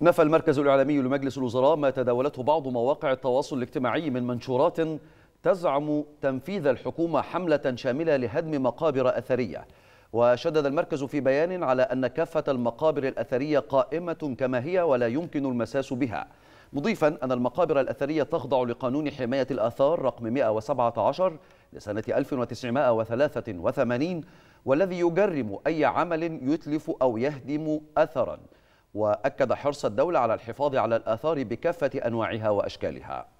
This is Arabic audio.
نفى المركز الإعلامي لمجلس الوزراء ما تداولته بعض مواقع التواصل الاجتماعي من منشورات تزعم تنفيذ الحكومة حملة شاملة لهدم مقابر أثرية وشدد المركز في بيان على أن كافة المقابر الأثرية قائمة كما هي ولا يمكن المساس بها مضيفا أن المقابر الأثرية تخضع لقانون حماية الآثار رقم 117 لسنة 1983 والذي يجرم أي عمل يتلف أو يهدم أثراً وأكد حرص الدولة على الحفاظ على الآثار بكافة أنواعها وأشكالها